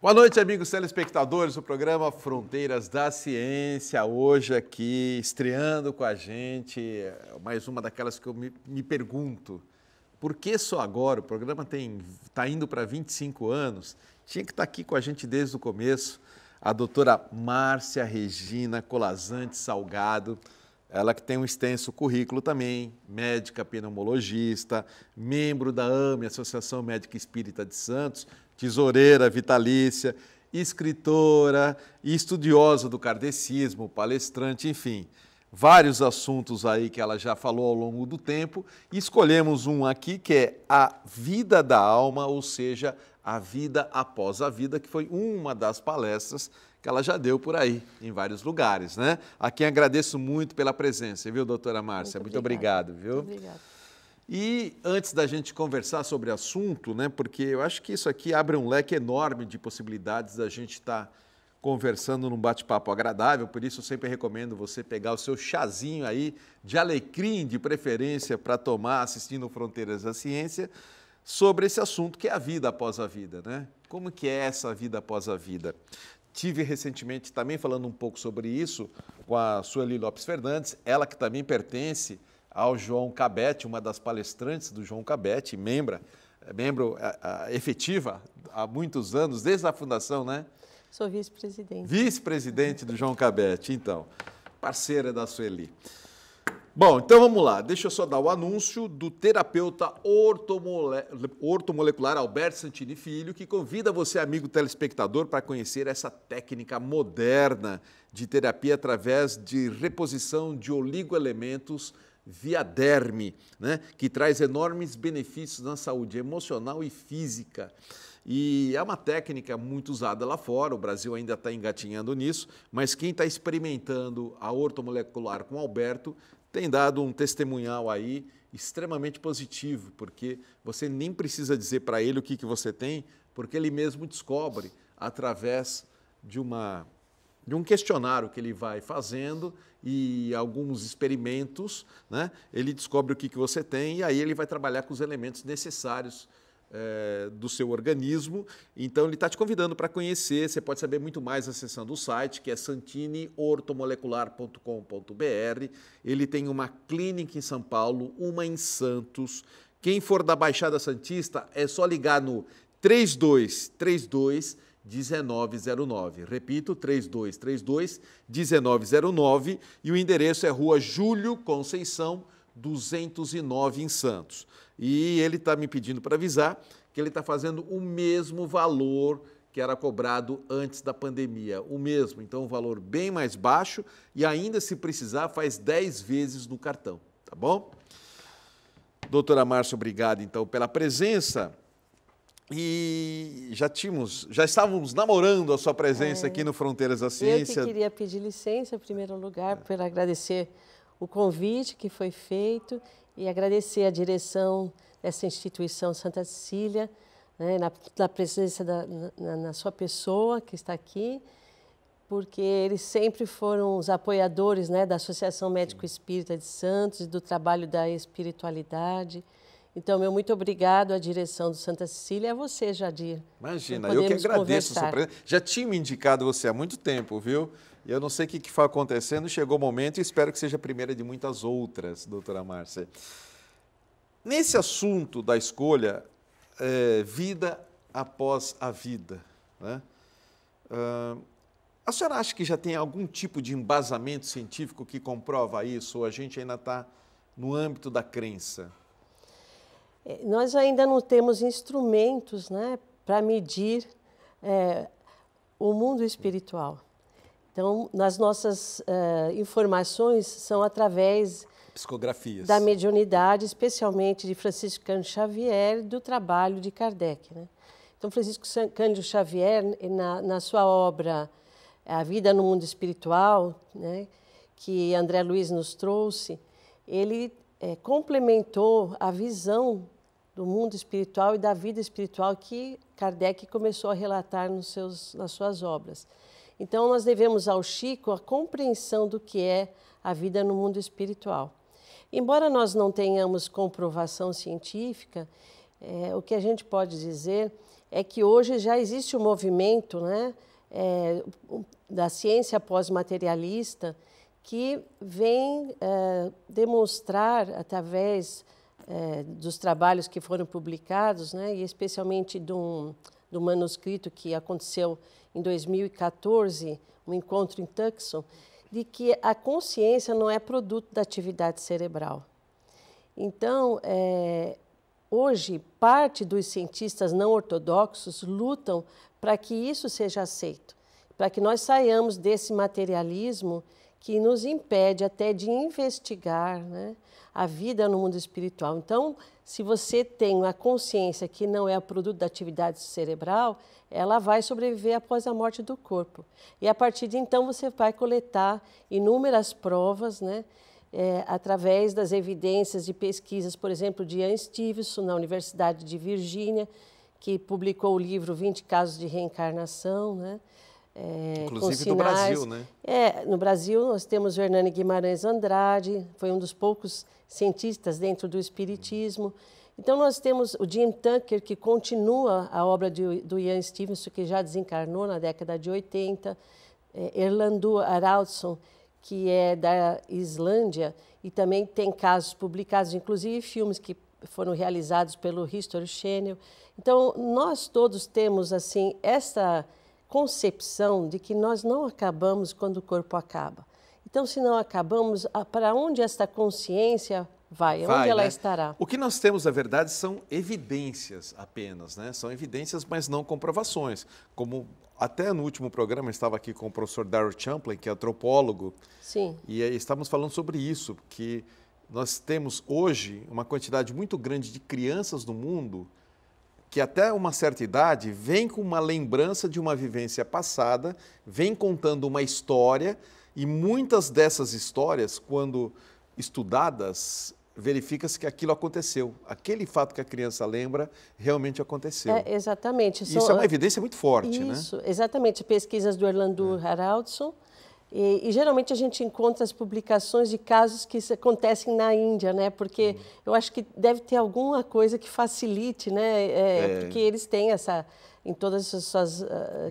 Boa noite, amigos telespectadores do programa Fronteiras da Ciência. Hoje aqui, estreando com a gente, mais uma daquelas que eu me, me pergunto, por que só agora? O programa está indo para 25 anos. Tinha que estar tá aqui com a gente desde o começo a doutora Márcia Regina Colazante Salgado, ela que tem um extenso currículo também, médica pneumologista, membro da AME, Associação Médica Espírita de Santos, tesoureira vitalícia, escritora e estudiosa do kardecismo, palestrante, enfim, vários assuntos aí que ela já falou ao longo do tempo. E escolhemos um aqui que é a vida da alma, ou seja, a vida após a vida, que foi uma das palestras que ela já deu por aí, em vários lugares, né? A quem agradeço muito pela presença, viu, doutora Márcia? Muito, muito obrigado, viu? Muito obrigado. E antes da gente conversar sobre o assunto, né, porque eu acho que isso aqui abre um leque enorme de possibilidades da gente estar tá conversando num bate-papo agradável, por isso eu sempre recomendo você pegar o seu chazinho aí de alecrim, de preferência, para tomar assistindo Fronteiras da Ciência, sobre esse assunto que é a vida após a vida, né? Como que é essa vida após a vida? Tive recentemente também falando um pouco sobre isso com a Sueli Lopes Fernandes, ela que também pertence ao João Cabete, uma das palestrantes do João Cabete, membra, eh, membro eh, eh, efetiva há muitos anos, desde a fundação, né? Sou vice-presidente. Vice-presidente do João Cabete, então, parceira da Sueli. Bom, então vamos lá. Deixa eu só dar o anúncio do terapeuta ortomole... ortomolecular Alberto Santini Filho, que convida você, amigo telespectador, para conhecer essa técnica moderna de terapia através de reposição de oligoelementos elementos derme, né, que traz enormes benefícios na saúde emocional e física. E é uma técnica muito usada lá fora, o Brasil ainda está engatinhando nisso, mas quem está experimentando a ortomolecular com Alberto tem dado um testemunhal aí extremamente positivo, porque você nem precisa dizer para ele o que, que você tem, porque ele mesmo descobre através de, uma, de um questionário que ele vai fazendo e alguns experimentos, né? ele descobre o que, que você tem e aí ele vai trabalhar com os elementos necessários é, do seu organismo. Então, ele está te convidando para conhecer. Você pode saber muito mais acessando o site, que é santiniortomolecular.com.br. Ele tem uma clínica em São Paulo, uma em Santos. Quem for da Baixada Santista, é só ligar no 3232 1909. Repito, 3232 1909 e o endereço é Rua Júlio Conceição 209 em Santos. E ele está me pedindo para avisar que ele está fazendo o mesmo valor que era cobrado antes da pandemia, o mesmo, então um valor bem mais baixo e ainda se precisar faz 10 vezes no cartão, tá bom? Doutora Márcia, obrigado então pela presença. E já tínhamos, já estávamos namorando a sua presença é, aqui no Fronteiras da Ciência. Eu que queria pedir licença, em primeiro lugar, é. agradecer o convite que foi feito e agradecer a direção dessa instituição Santa Cecília, né, na, na, presença da na, na sua pessoa que está aqui, porque eles sempre foram os apoiadores né, da Associação Médico Espírita de Santos e do trabalho da espiritualidade. Então, meu muito obrigado à direção do Santa Cecília e a você, Jadir. Imagina, eu que agradeço a sua Já tinha me indicado você há muito tempo, viu? E eu não sei o que foi acontecendo, chegou o momento e espero que seja a primeira de muitas outras, doutora Márcia. Nesse assunto da escolha, é, vida após a vida, né? Uh, a senhora acha que já tem algum tipo de embasamento científico que comprova isso ou a gente ainda está no âmbito da crença? É, nós ainda não temos instrumentos né, para medir é, o mundo espiritual. Então, nas nossas uh, informações são através psicografias da mediunidade, especialmente de Francisco Cândido Xavier, do trabalho de Kardec. Né? Então, Francisco Cândido Xavier, na, na, sua obra A Vida no Mundo Espiritual, né, que André Luiz nos trouxe, ele é, complementou a visão do mundo espiritual e da vida espiritual que Kardec começou a relatar nos seus, nas suas obras. Então, nós devemos ao Chico a compreensão do que é a vida no mundo espiritual. Embora nós não tenhamos comprovação científica, é, o que a gente pode dizer é que hoje já existe um movimento né, é, da ciência pós-materialista que vem é, demonstrar, através é, dos trabalhos que foram publicados, né, e especialmente do, do manuscrito que aconteceu em 2014, um encontro em Tucson, de que a consciência não é produto da atividade cerebral. Então, é, hoje, parte dos cientistas não ortodoxos lutam para que isso seja aceito, para que nós saiamos desse materialismo que nos impede até de investigar né, a vida no mundo espiritual. Então, se você tem a consciência que não é produto da atividade cerebral, ela vai sobreviver após a morte do corpo. E a partir de então você vai coletar inúmeras provas, né, é, através das evidências de pesquisas, por exemplo, de Ian Stevenson, na Universidade de Virgínia, que publicou o livro 20 Casos de Reencarnação, né, é, Inclusive do Brasil, né? É, no Brasil nós temos o Hernani Guimarães Andrade, foi um dos poucos cientistas dentro do espiritismo. Então nós temos o Jim Tucker, que continua a obra de, do Ian Stevenson, que já desencarnou na década de 80, é, Erlandu Araldsson, que é da Islândia, e também tem casos publicados, inclusive filmes que foram realizados pelo History Channel. Então nós todos temos assim essa concepção de que nós não acabamos quando o corpo acaba. Então, se não acabamos, para onde esta consciência vai? vai onde ela né? estará? O que nós temos, na verdade, são evidências apenas, né? São evidências, mas não comprovações. Como até no último programa estava aqui com o professor Darryl Champlin, que é antropólogo. Sim. E estávamos falando sobre isso, que nós temos hoje uma quantidade muito grande de crianças no mundo que até uma certa idade vem com uma lembrança de uma vivência passada, vem contando uma história e muitas dessas histórias, quando estudadas, verifica-se que aquilo aconteceu. Aquele fato que a criança lembra realmente aconteceu. É, exatamente. Isso é uma evidência muito forte, isso, né? Isso, exatamente. Pesquisas do Orlando é. Haraldson, e, e, geralmente a gente encontra as publicações de casos que acontecem na Índia, né? Porque uhum. eu acho que deve ter alguma coisa que facilite, né? É, é. Porque eles têm essa, em todas essas suas uh,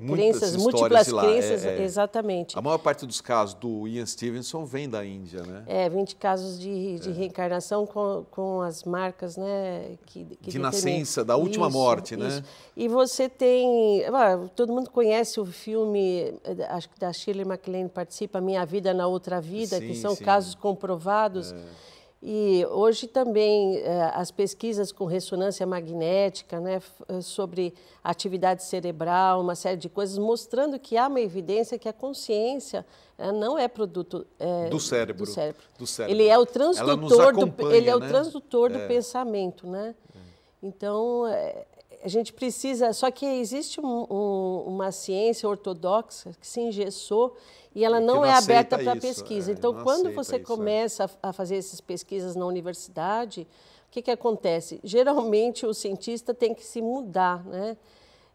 crenças, múltiplas lá, crenças, é, é. exatamente. A maior parte dos casos do Ian Stevenson vem da Índia, né? É, 20 casos de, de é. reencarnação com, com as marcas, né? Que, que de nascença, da última isso, morte, né? isso. né? E você tem, ah, todo mundo conhece o filme, eh, acho que da Shirley MacLaine participa, Minha Vida na Outra Vida, sim, que são sim. casos comprovados. É. E hoje também é, as pesquisas com ressonância magnética, né, eh, sobre atividade cerebral, uma série de coisas, mostrando que há uma evidência que a consciência é, não é produto é, do, cérebro. do, cérebro. do cérebro. Ele é o transdutor, do, ele é né? o transdutor é. do pensamento, né? É. Então é, a gente precisa. Só que existe um, um, uma ciência ortodoxa que se engessou e ela e não, não, é aberta para pesquisa. É, então, quando você isso, é. começa é. a fazer essas pesquisas na universidade, o que, que acontece? Geralmente o cientista tem que se mudar, né?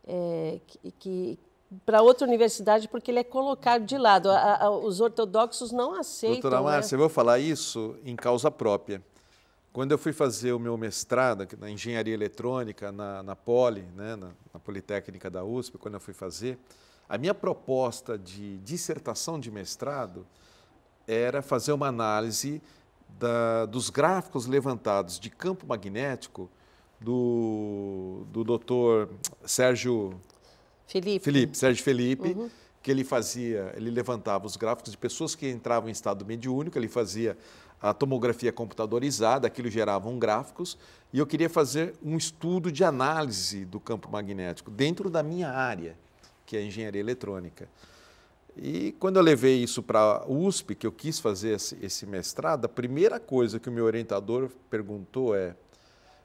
É, que, que para outra universidade porque ele é colocado de lado. A, a, os ortodoxos não aceitam. Doutora Márcia, né? eu vou falar isso em causa própria. Quando eu fui fazer o meu mestrado na engenharia eletrônica, na, na Poli, né, na, na Politécnica da USP, quando eu fui fazer, a minha proposta de dissertação de mestrado era fazer uma análise da, dos gráficos levantados de campo magnético do, do doutor Sérgio Felipe. Felipe Sérgio Felipe, uhum. que ele fazia, ele levantava os gráficos de pessoas que entravam em estado mediúnico, ele fazia a tomografia computadorizada, aquilo gerava um gráficos, e eu queria fazer um estudo de análise do campo magnético dentro da minha área, que é a engenharia eletrônica. E quando eu levei isso para a USP, que eu quis fazer esse, esse mestrado, a primeira coisa que o meu orientador perguntou é: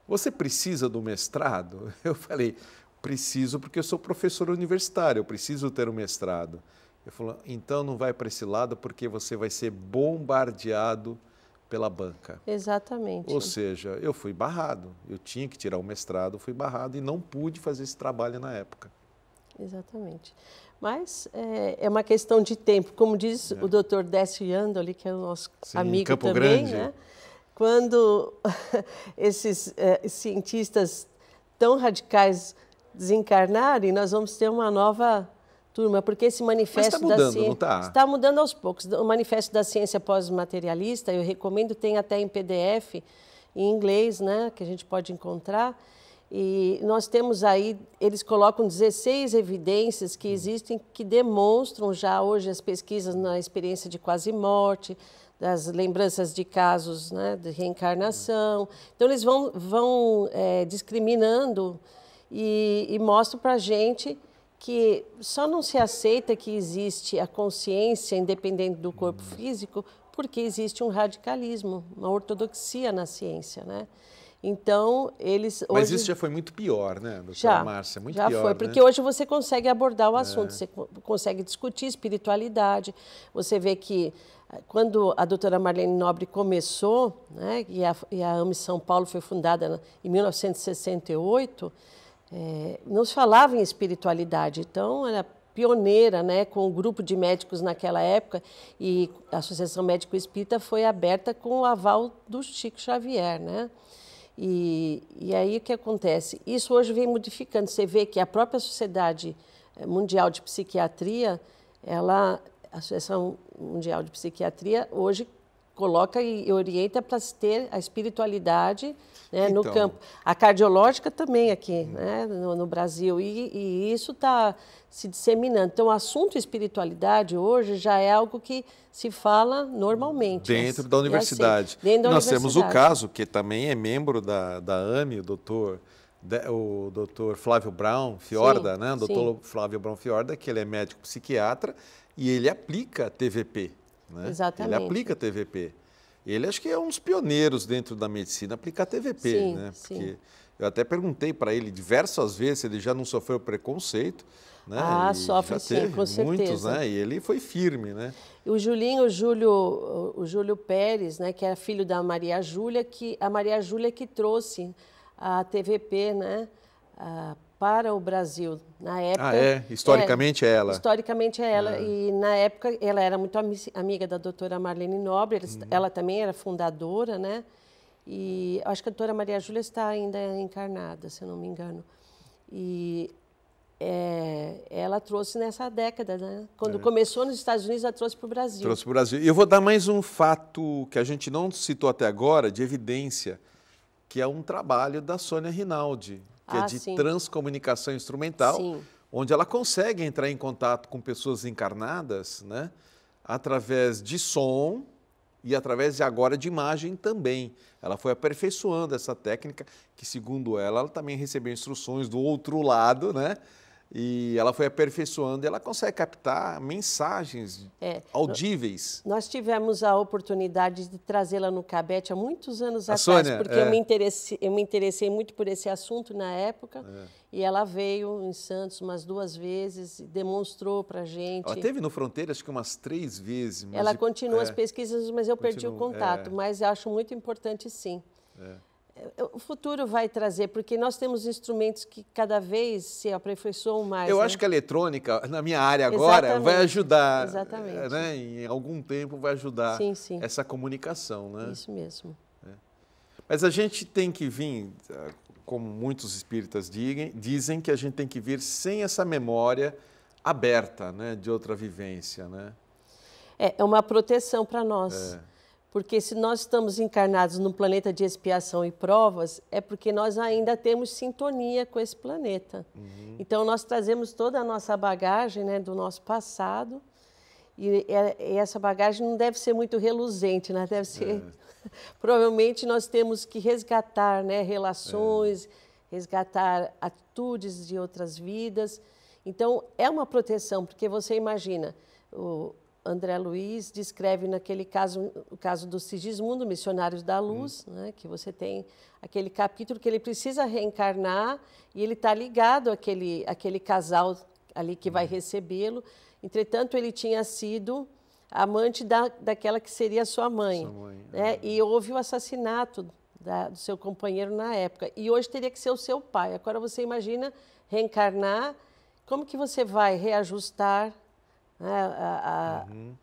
Você precisa do mestrado? Eu falei: Preciso, porque eu sou professor universitário, eu preciso ter um mestrado. Ele falou: Então não vai para esse lado, porque você vai ser bombardeado pela banca. Exatamente. Ou seja, eu fui barrado. Eu tinha que tirar o mestrado, fui barrado e não pude fazer esse trabalho na época. Exatamente. Mas é, é uma questão de tempo. Como diz é. o doutor Décio Andoli, que é o nosso Sim, amigo Campo também, Grande. né? quando esses é, cientistas tão radicais desencarnarem, nós vamos ter uma nova turma, porque esse manifesto tá mudando, da ciência tá? está mudando aos poucos. O manifesto da ciência pós-materialista, eu recomendo, tem até em PDF, em inglês, né, que a gente pode encontrar. E nós temos aí, eles colocam 16 evidências que existem que demonstram já hoje as pesquisas na experiência de quase morte, das lembranças de casos né, de reencarnação. Então, eles vão, vão é, discriminando e, e mostram para a gente que só não se aceita que existe a consciência independente do corpo uhum. físico porque existe um radicalismo, uma ortodoxia na ciência, né? Então, eles. Mas isso já foi muito pior, né, doutora já, Márcia? Muito já pior, foi, né? porque hoje você consegue abordar o é. assunto, é. você consegue discutir espiritualidade. Você vê que eh, quando a doutora Marlene Nobre começou, né, e a, e a AME São Paulo foi fundada em 1968 é, não se falava em espiritualidade, então era pioneira, né, com um grupo de médicos naquela época e a Associação Médico Espírita foi aberta com o aval do Chico Xavier, né? E, e aí o que acontece? Isso hoje vem modificando. Você vê que a própria Sociedade eh, Mundial de Psiquiatria, ela, a Associação Mundial de Psiquiatria, hoje coloca e orienta para ter a espiritualidade né, então... no campo. A cardiológica também aqui né, no, no Brasil. E, e isso está se disseminando. Então, o assunto espiritualidade hoje já é algo que se fala normalmente. Dentro né? da é assim, universidade. assim, dentro da Nós universidade. temos o caso, que também é membro da, da AME, o doutor o doutor Flávio Brown Fiorda, sim, né? O doutor sim. Flávio Brown Fiorda, que ele é médico psiquiatra e ele aplica TVP. Né? Exatamente. Ele aplica TVP. Ele acho que é um dos pioneiros dentro da medicina aplicar TVP, sim, né? Porque sim. eu até perguntei para ele diversas vezes se ele já não sofreu preconceito. Né? Ah, e sofre sim, teve com certeza. Muitos, né? E ele foi firme, né? O Julinho, o Júlio, o Júlio Pérez, né, que era é filho da Maria Júlia, que a Maria Júlia que trouxe a TVP, né, para o Brasil. Na ah, época, ah, é? Historicamente é, é ela? Historicamente é ela. Ah. E na época ela era muito amiga da doutora Marlene Nobre, uhum. ela também era fundadora, né? E acho que a doutora Maria Júlia está ainda encarnada, se eu não me engano. E é, ela trouxe nessa década, né? Quando é. começou nos Estados Unidos, ela trouxe para o Brasil. Trouxe para o Brasil. E eu vou dar mais um fato que a gente não citou até agora, de evidência, que é um trabalho da Sônia Rinaldi que é ah, é de sim. transcomunicação instrumental, sim. onde ela consegue entrar em contato com pessoas encarnadas, né? Através de som e através de agora de imagem também. Ela foi aperfeiçoando essa técnica, que segundo ela, ela também recebeu instruções do outro lado, né? e ela foi aperfeiçoando e ela consegue captar mensagens é, audíveis. Nós tivemos a oportunidade de trazê-la no Cabete há muitos anos a atrás, Sônia, porque é. eu, me interessei, eu me interessei muito por esse assunto na época. É. E ela veio em Santos umas duas vezes, demonstrou para gente. Ela teve no Fronteira acho que umas três vezes. Ela de... continua as é. pesquisas, mas eu continua, perdi o contato. É. Mas acho muito importante, sim. É. É, o futuro vai trazer, porque nós temos instrumentos que cada vez se aperfeiçoam mais. Eu né? acho que a eletrônica, na minha área agora, Exatamente. vai ajudar. Eh, Exatamente. Né? Em algum tempo vai ajudar sim, sim. essa comunicação. Né? Isso mesmo. É. Mas a gente tem que vir, eh, como muitos espíritas digam, dizem, que a gente tem que vir sem essa memória aberta né? de outra vivência. Né? É, é uma proteção para nós. É porque se nós estamos encarnados num planeta de expiação e provas, é porque nós ainda temos sintonia com esse planeta. Uhum. Então nós trazemos toda a nossa bagagem né, do nosso passado. E, é, e essa bagagem não deve ser muito reluzente, né? deve ser. É. Provavelmente nós temos que resgatar né, relações, é. resgatar atitudes de outras vidas. Então é uma proteção, porque você imagina, o, André Luiz descreve naquele caso, o caso do Sigismundo, Missionários da Luz, hum. né, que você tem aquele capítulo que ele precisa reencarnar e ele está ligado àquele, àquele casal ali que hum. vai recebê-lo. Entretanto, ele tinha sido amante da, daquela que seria sua mãe. Sua mãe né? É. E houve o assassinato da, do seu companheiro na época. E hoje teria que ser o seu pai. Agora você imagina reencarnar, como que você vai reajustar né, a, a, uhum.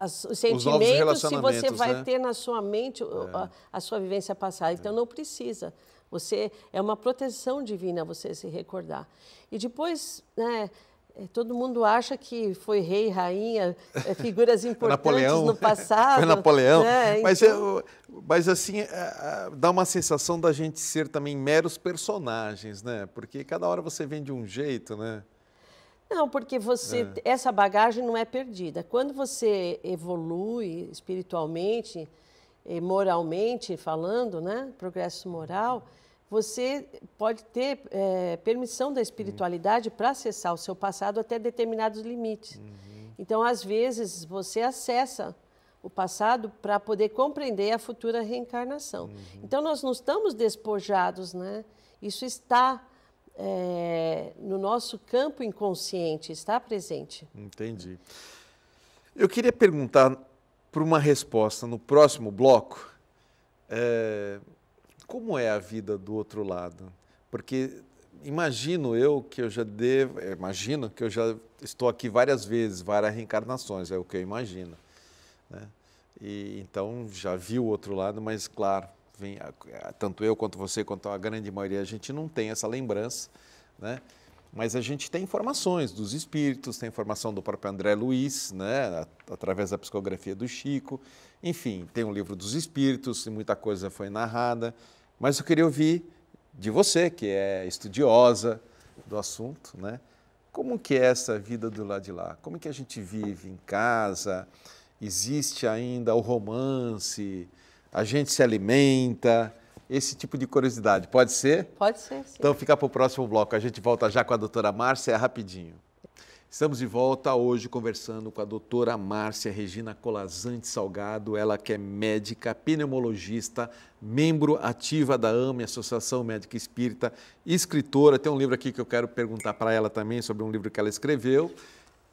as, os sentimentos, os se você vai né? ter na sua mente é. a, a, sua vivência passada. Então, é. não precisa. Você É uma proteção divina você se recordar. E depois, né, é, todo mundo acha que foi rei, rainha, é, figuras importantes no passado. foi Napoleão. Né? Mas, então... é, mas assim, é, é, dá uma sensação da gente ser também meros personagens, né? Porque cada hora você vem de um jeito, né? Não, porque você é. essa bagagem não é perdida. Quando você evolui espiritualmente, moralmente falando, né, progresso moral, você pode ter é, permissão da espiritualidade para acessar o seu passado até determinados limites. Uhum. Então, às vezes você acessa o passado para poder compreender a futura reencarnação. Uhum. Então, nós não estamos despojados, né? Isso está é, no nosso campo inconsciente está presente. Entendi. Eu queria perguntar por uma resposta no próximo bloco. É, como é a vida do outro lado? Porque imagino eu que eu já devo, eh, imagino que eu já estou aqui várias vezes, várias reencarnações, é o que eu imagino. Né? E, então já vi o outro lado, mas claro, vem, tanto eu quanto você, quanto a grande maioria, a gente não tem essa lembrança, né? Mas a gente tem informações dos espíritos, tem informação do próprio André Luiz, né, através da psicografia do Chico. Enfim, tem o um livro dos espíritos, e muita coisa foi narrada. Mas eu queria ouvir de você, que é estudiosa do assunto, né? Como que é essa vida do lado de lá? Como que a gente vive em casa? Existe ainda o romance? a gente se alimenta, esse tipo de curiosidade. Pode ser? Pode ser, sim. Então fica para o próximo bloco. A gente volta já com a doutora Márcia é rapidinho. Estamos de volta hoje conversando com a doutora Márcia Regina Colazante Salgado, ela que é médica, pneumologista, membro ativa da AME, Associação Médica Espírita, escritora. Tem um livro aqui que eu quero perguntar para ela também sobre um livro que ela escreveu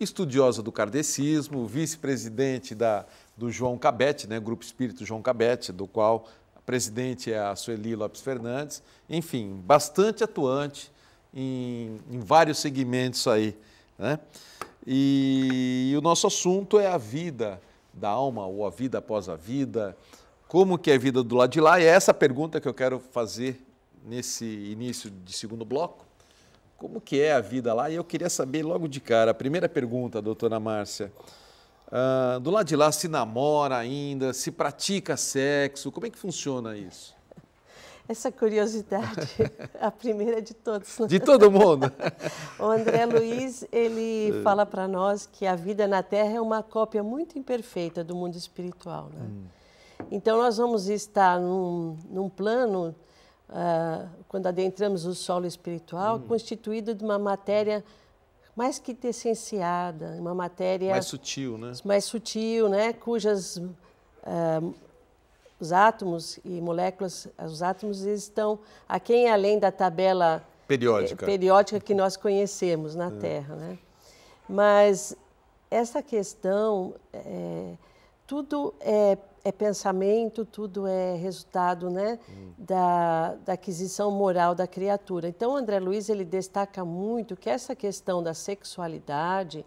estudiosa do kardecismo, vice-presidente da, do João Cabete, né, Grupo Espírito João Cabete, do qual a presidente é a Sueli Lopes Fernandes. Enfim, bastante atuante em, em vários segmentos aí. Né? E, e o nosso assunto é a vida da alma ou a vida após a vida, como que é a vida do lado de lá? E é essa pergunta que eu quero fazer nesse início de segundo bloco, como que é a vida lá. E eu queria saber logo de cara, a primeira pergunta, doutora Márcia. Uh, do lado de lá se namora ainda, se pratica sexo, como é que funciona isso? Essa curiosidade, a primeira de todos. Né? De todo mundo. o André Luiz, ele é. fala para nós que a vida na Terra é uma cópia muito imperfeita do mundo espiritual. Né? Hum. Então, nós vamos estar num, num plano ah, quando adentramos o solo espiritual, hum. constituído de uma matéria mais que essenciada, uma matéria mais sutil, né? Mais sutil, né? Cujas uh, os átomos e moléculas, os átomos estão a quem além da tabela eh, periódica, periódica que nós conhecemos na é. Terra, né? Mas essa questão é, tudo é, é pensamento, tudo é resultado né, hum. da, da aquisição moral da criatura. Então, André Luiz ele destaca muito que essa questão da sexualidade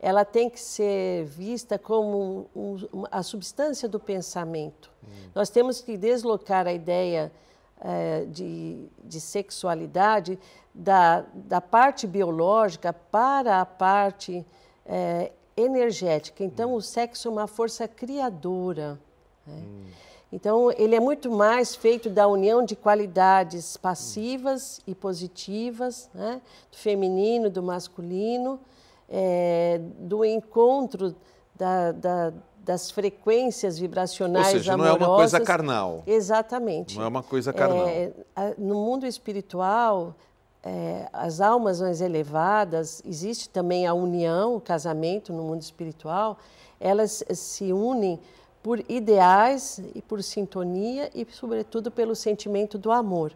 ela tem que ser vista como um, um, a substância do pensamento. Hum. Nós temos que deslocar a ideia é, de, de sexualidade da, da parte biológica para a parte é, energética. Então, hum. o sexo é uma força criadora. Né? Hum. Então, ele é muito mais feito da união de qualidades passivas hum. e positivas, né? do feminino, do masculino, é, do encontro da, da, das frequências vibracionais Ou seja, amorosas. não é uma coisa carnal. Exatamente. Não é uma coisa carnal. É, no mundo espiritual, é, as almas mais elevadas, existe também a união, o casamento no mundo espiritual, elas se unem por ideais e por sintonia e, sobretudo, pelo sentimento do amor.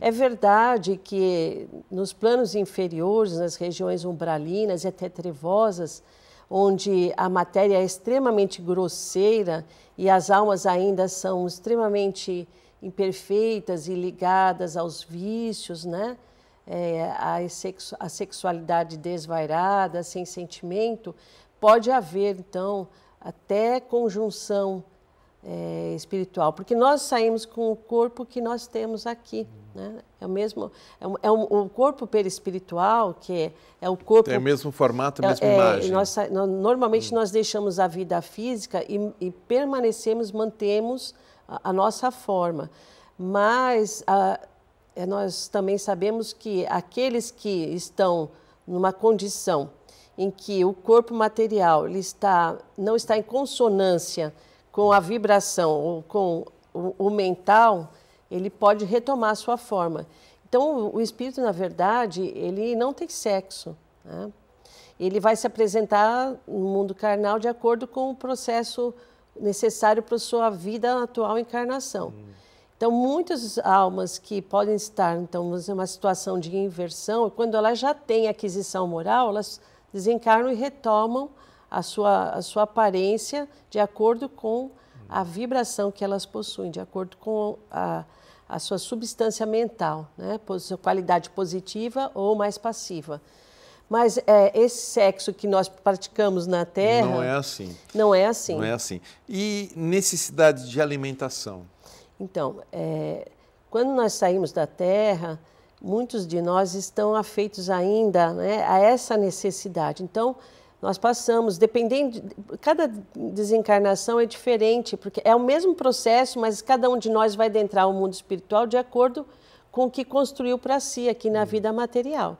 É verdade que nos planos inferiores, nas regiões umbralinas e até trevosas, onde a matéria é extremamente grosseira e as almas ainda são extremamente imperfeitas e ligadas aos vícios, né? é, a, sexu a sexualidade desvairada, sem sentimento, pode haver, então, até conjunção é, espiritual, porque nós saímos com o corpo que nós temos aqui, uhum. né? É o mesmo, é um, é um, corpo perispiritual que é, é o corpo. Tem o mesmo formato, a é, mesma é, imagem. Nós, normalmente hum. nós deixamos a vida física e, e permanecemos, mantemos a, a, nossa forma, mas a, é, nós também sabemos que aqueles que estão numa condição em que o corpo material ele está, não está em consonância com a vibração ou com o, o mental, ele pode retomar a sua forma. Então, o espírito, na verdade, ele não tem sexo. Né? Ele vai se apresentar no mundo carnal de acordo com o processo necessário para a sua vida atual encarnação. Hum. Então, muitas almas que podem estar, então, uma situação de inversão, quando ela já tem aquisição moral, elas desencarnam e retomam a sua, a sua aparência de acordo com a vibração que elas possuem, de acordo com a, a sua substância mental, né? qualidade positiva ou mais passiva. Mas é, esse sexo que nós praticamos na Terra. Não é assim. Não é assim. Não é assim. E necessidade de alimentação? Então, é, quando nós saímos da Terra, muitos de nós estão afeitos ainda né, a essa necessidade. Então, nós passamos, dependendo, cada desencarnação é diferente, porque é o mesmo processo, mas cada um de nós vai adentrar o mundo espiritual de acordo com o que construiu para si aqui na uhum. vida material.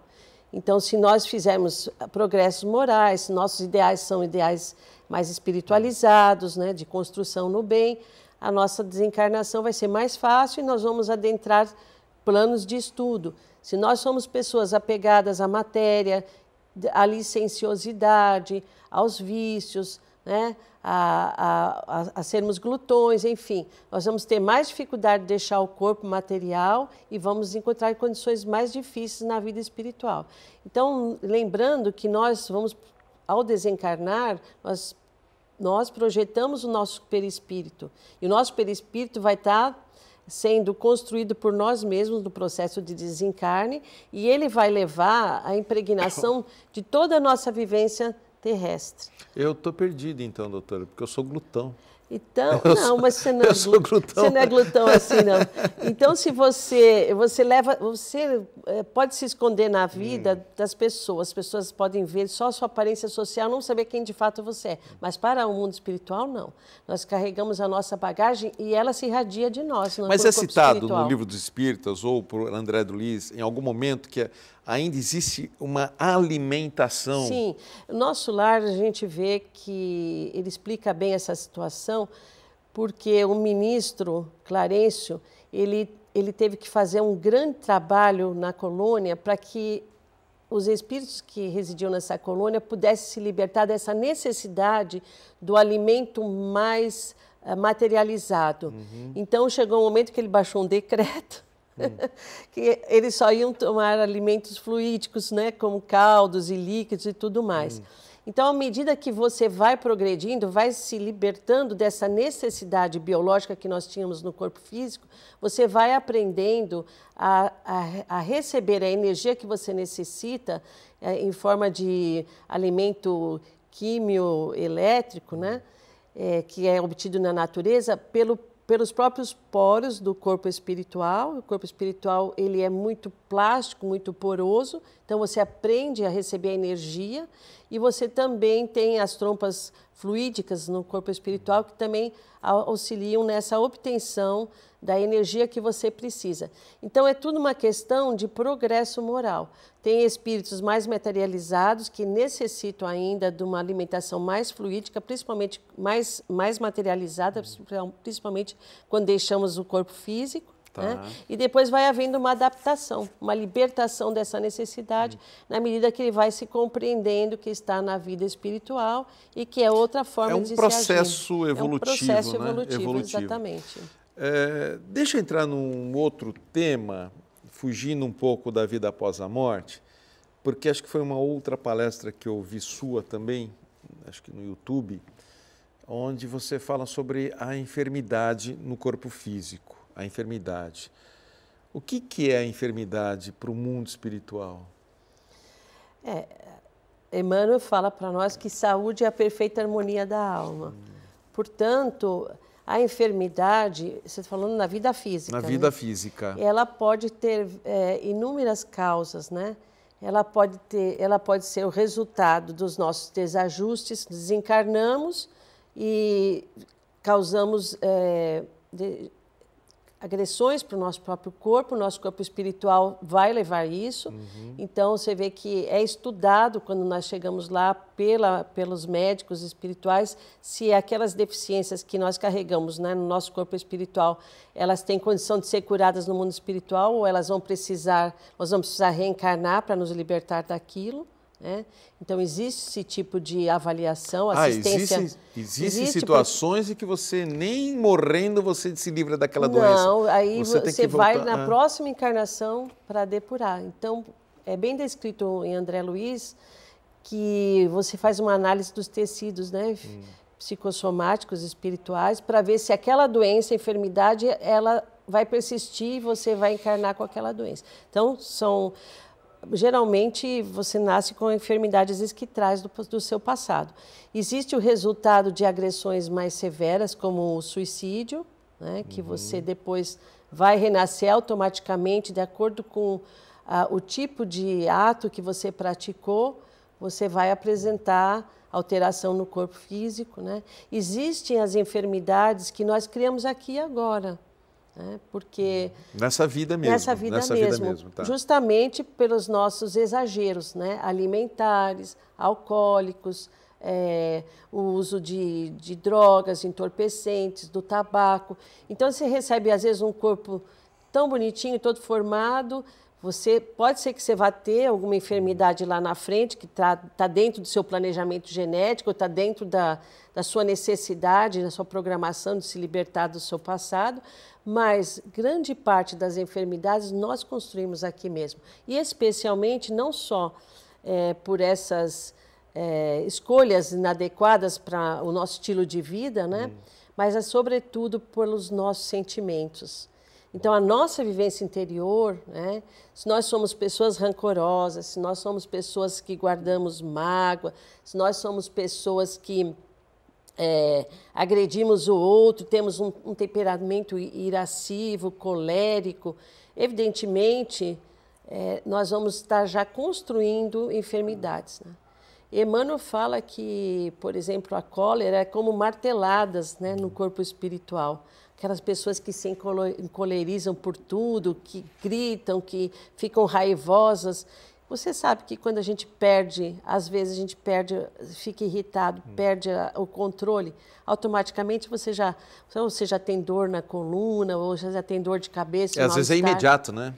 Então, se nós fizermos ah, progressos morais, nossos ideais são ideais mais espiritualizados, né, de construção no bem, a nossa desencarnação vai ser mais fácil e nós vamos adentrar planos de estudo. Se nós somos pessoas apegadas à matéria, à licenciosidade, aos vícios, né? A, a, a, sermos glutões, enfim, nós vamos ter mais dificuldade de deixar o corpo material e vamos encontrar condições mais difíceis na vida espiritual. Então, lembrando que nós vamos, ao desencarnar, nós nós projetamos o nosso perispírito. E o nosso perispírito vai estar tá sendo construído por nós mesmos no processo de desencarne e ele vai levar a impregnação de toda a nossa vivência terrestre. Eu estou perdido então, doutora, porque eu sou glutão. Então, eu não, sou, mas você não, é sou glutão. você não é glutão assim, não. Então, se você, você leva, você eh, pode se esconder na vida hum. das pessoas. As pessoas podem ver só a sua aparência social, não saber quem de fato você é. Mas para o mundo espiritual, não. Nós carregamos a nossa bagagem e ela se irradia de nós. É mas é citado espiritual. no livro dos Espíritas ou por André Luiz, em algum momento que é ainda existe uma alimentação. Sim, nosso lar a gente vê que ele explica bem essa situação, porque o ministro Clarencio ele ele teve que fazer um grande trabalho na colônia para que os espíritos que residiam nessa colônia pudessem se libertar dessa necessidade do alimento mais eh, materializado. Uhum. Então chegou um momento que ele baixou um decreto Hum. que eles só iam tomar alimentos fluídicos, né, como caldos e líquidos e tudo mais. Hum. Então, à medida que você vai progredindo, vai se libertando dessa necessidade biológica que nós tínhamos no corpo físico, você vai aprendendo a, a, a receber a energia que você necessita é, em forma de alimento químio-elétrico, né? Hum. É, que é obtido na natureza, pelo pelos próprios poros do corpo espiritual. O corpo espiritual ele é muito plástico, muito poroso, então você aprende a receber a energia e você também tem as trompas fluídicas no corpo espiritual que também auxiliam nessa obtenção da energia que você precisa. Então é tudo uma questão de progresso moral. Tem espíritos mais materializados que necessitam ainda de uma alimentação mais fluídica, principalmente mais, mais materializada, uhum. principalmente quando deixamos o corpo físico. Tá. Né? E depois vai havendo uma adaptação, uma libertação dessa necessidade, hum. na medida que ele vai se compreendendo que está na vida espiritual e que é outra forma é um de processo se agir. Evolutivo, é um processo né? evolutivo, evolutivo, exatamente. É, deixa eu entrar num outro tema, fugindo um pouco da vida após a morte, porque acho que foi uma outra palestra que eu vi sua também, acho que no YouTube, onde você fala sobre a enfermidade no corpo físico, a enfermidade. O que, que é a enfermidade para o mundo espiritual? É, Emmanuel fala para nós que saúde é a perfeita harmonia da alma. Hum. Portanto, a enfermidade, você está falando na vida física. Na né? vida né? física. Ela pode ter é, inúmeras causas, né? Ela pode, ter, ela pode ser o resultado dos nossos desajustes, desencarnamos e causamos é, de, agressões para o nosso próprio corpo, nosso corpo espiritual vai levar isso. Uhum. Então você vê que é estudado quando nós chegamos lá pela, pelos médicos espirituais se aquelas deficiências que nós carregamos né, no nosso corpo espiritual elas têm condição de ser curadas no mundo espiritual ou elas vão precisar, nós vamos precisar reencarnar para nos libertar daquilo. Né? Então, existe esse tipo de avaliação, ah, assistência. Ah, existe, situações porque... em que você, nem morrendo, você se livra daquela Não, doença. Não, aí você, você vai na ah. próxima encarnação para depurar. Então, é bem descrito em André Luiz que você faz uma análise dos tecidos, né? Hum. Psicossomáticos, espirituais, para ver se aquela doença, enfermidade, ela vai persistir e você vai encarnar com aquela doença. Então, são geralmente você nasce com enfermidades que traz do, do, seu passado. Existe o resultado de agressões mais severas, como o suicídio, né, que uhum. você depois vai renascer automaticamente de acordo com ah, o tipo de ato que você praticou, você vai apresentar alteração no corpo físico. Né? Existem as enfermidades que nós criamos aqui e agora. Né? Porque uhum. nessa vida mesmo, nessa vida nessa mesmo, vida mesmo tá. justamente pelos nossos exageros, né? alimentares, alcoólicos, é, o uso de, de drogas, entorpecentes, do tabaco. Então você recebe às vezes um corpo tão bonitinho, todo formado, você pode ser que você vá ter alguma enfermidade lá na frente que está tá dentro do seu planejamento genético, está dentro da, da sua necessidade, da sua programação de se libertar do seu passado, mas grande parte das enfermidades nós construímos aqui mesmo. E especialmente não só é, por essas é, escolhas inadequadas para o nosso estilo de vida, né? Hum. mas é sobretudo pelos nossos sentimentos. Então, a nossa vivência interior, né? se nós somos pessoas rancorosas, se nós somos pessoas que guardamos mágoa, se nós somos pessoas que é, agredimos o outro, temos um, um temperamento irascivo, colérico, evidentemente, é, nós vamos estar já construindo enfermidades. Né? Emmanuel fala que, por exemplo, a cólera é como marteladas né, no corpo espiritual aquelas pessoas que se encolerizam por tudo, que gritam, que ficam raivosas. Você sabe que quando a gente perde, às vezes a gente perde, fica irritado, hum. perde a, o controle, automaticamente você já, ou você já tem dor na coluna, ou você já tem dor de cabeça. É, às vezes é imediato, né?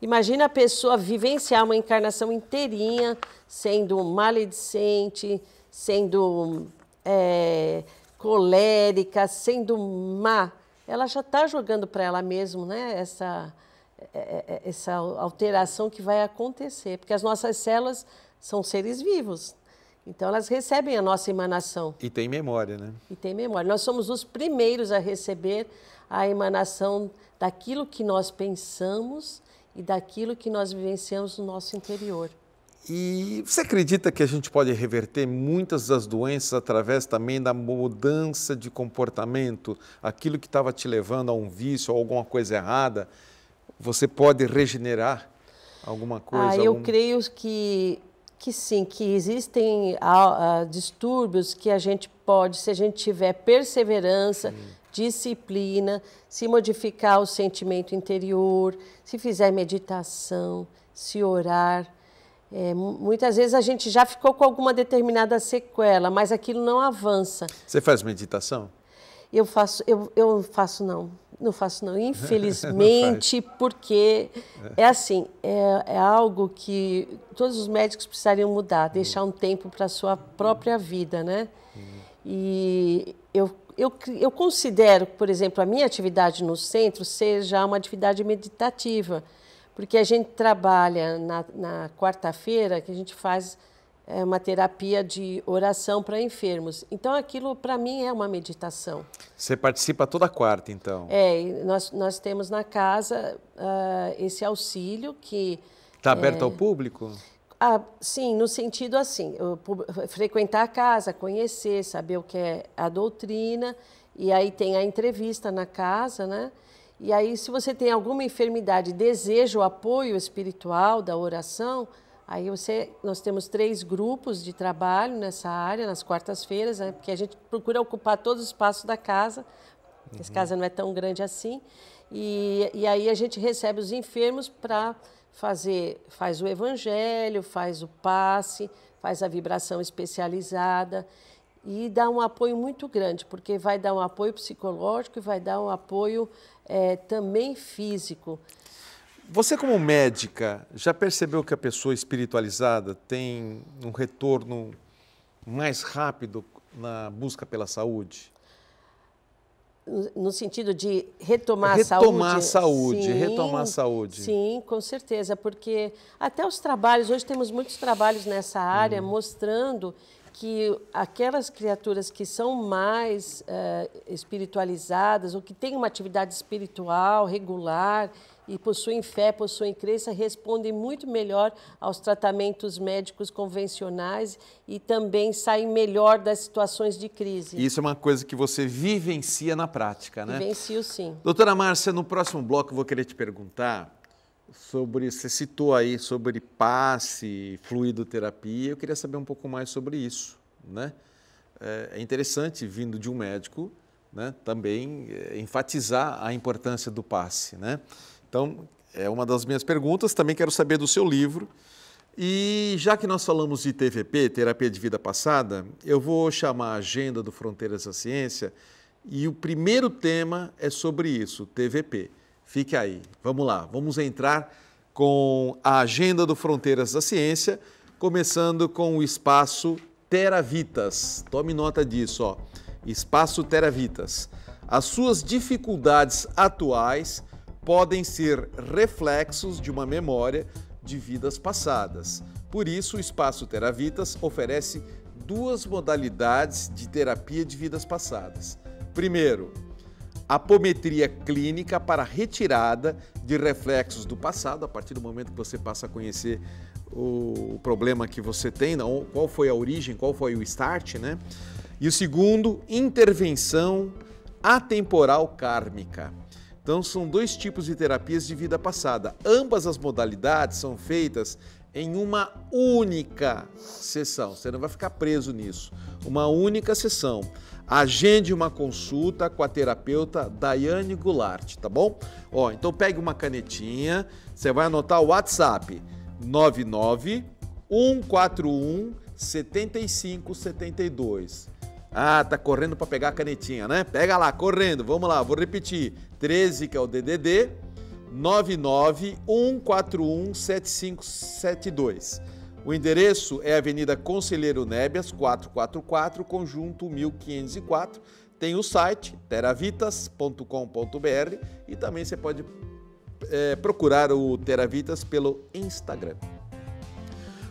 Imagina a pessoa vivenciar uma encarnação inteirinha sendo maledicente, sendo é, colérica, sendo má ela já está jogando para ela mesma, né, essa, é, é, é, essa alteração que vai acontecer, porque as nossas células são seres vivos. Então elas recebem a nossa emanação. E tem memória, né? E tem memória. Nós somos os primeiros a receber a emanação daquilo que nós pensamos e daquilo que nós vivenciamos no nosso interior. E você acredita que a gente pode reverter muitas das doenças através também da mudança de comportamento? Aquilo que estava te levando a um vício ou alguma coisa errada, você pode regenerar alguma coisa? Ah, eu algum... creio que, que sim, que existem ah, ah, distúrbios que a gente pode, se a gente tiver perseverança, disciplina, se modificar o sentimento interior, se fizer meditação, se orar é, muitas vezes a gente já ficou com alguma determinada sequela, mas aquilo não avança. Você faz meditação? Eu faço, eu, eu faço não, não faço não, infelizmente, não porque é assim, é, é, algo que todos os médicos precisariam mudar, hum. deixar um tempo para a sua própria vida, né? Hum. E eu, eu, eu considero, por exemplo, a minha atividade no centro seja uma atividade meditativa, porque a gente trabalha na, na quarta-feira, que a gente faz é, uma terapia de oração para enfermos. Então, aquilo para mim é uma meditação. Você participa toda quarta, então? É, nós, nós temos na casa uh, esse auxílio que. Está aberto é, ao público? Ah, sim, no sentido assim, frequentar a casa, conhecer, saber o que é a doutrina, e aí tem a entrevista na casa, né? E aí, se você tem alguma enfermidade, deseja o apoio espiritual da oração, aí você, nós temos três grupos de trabalho nessa área nas quartas-feiras, né? porque a gente procura ocupar todos os espaços da casa. Uhum. Essa casa não é tão grande assim. E, e aí a gente recebe os enfermos para fazer, faz o evangelho, faz o passe, faz a vibração especializada e dá um apoio muito grande, porque vai dar um apoio psicológico e vai dar um apoio é, também físico. Você, como médica, já percebeu que a pessoa espiritualizada tem um retorno mais rápido na busca pela saúde? no sentido de retomar, retomar a saúde. A saúde sim, retomar a saúde. Sim, com certeza, porque até os trabalhos, hoje temos muitos trabalhos nessa área hum. mostrando que aquelas criaturas que são mais eh, espiritualizadas ou que têm uma atividade espiritual regular e possuem fé, possuem crença, respondem muito melhor aos tratamentos médicos convencionais e também saem melhor das situações de crise. Isso é uma coisa que você vivencia na prática, né? Vivencio, sim. Doutora Márcia, no próximo bloco eu vou querer te perguntar sobre você citou aí sobre passe, fluidoterapia. Eu queria saber um pouco mais sobre isso, né? É, é interessante vindo de um médico, né? Também é, enfatizar a importância do passe, né? Então é uma das minhas perguntas. Também quero saber do seu livro. E já que nós falamos de TVP, terapia de vida passada, eu vou chamar a agenda do Fronteiras da Ciência e o primeiro tema é sobre isso, TVP. Fique aí. Vamos lá, vamos entrar com a agenda do Fronteiras da Ciência, começando com o espaço Teravitas. Tome nota disso, ó. Espaço Teravitas. As suas dificuldades atuais podem ser reflexos de uma memória de vidas passadas. Por isso, o Espaço Teravitas oferece duas modalidades de terapia de vidas passadas. Primeiro, apometria clínica para retirada de reflexos do passado, a partir do momento que você passa a conhecer o problema que você tem, qual foi a origem, qual foi o start, né? E o segundo, intervenção atemporal kármica. Então são dois tipos de terapias de vida passada. Ambas as modalidades são feitas em uma única sessão. Você não vai ficar preso nisso. Uma única sessão. Agende uma consulta com a terapeuta Daiane Goulart, tá bom? Ó, então pegue uma canetinha, você vai anotar o WhatsApp 99 141 7572. Ah, tá correndo para pegar a canetinha, né? Pega lá, correndo. Vamos lá, vou repetir. 13 que é o DDD 991417572. O endereço é Avenida Conselheiro Nébias, 444, conjunto 1504. Tem o site teravitas.com.br e também você pode é, procurar o Teravitas pelo Instagram.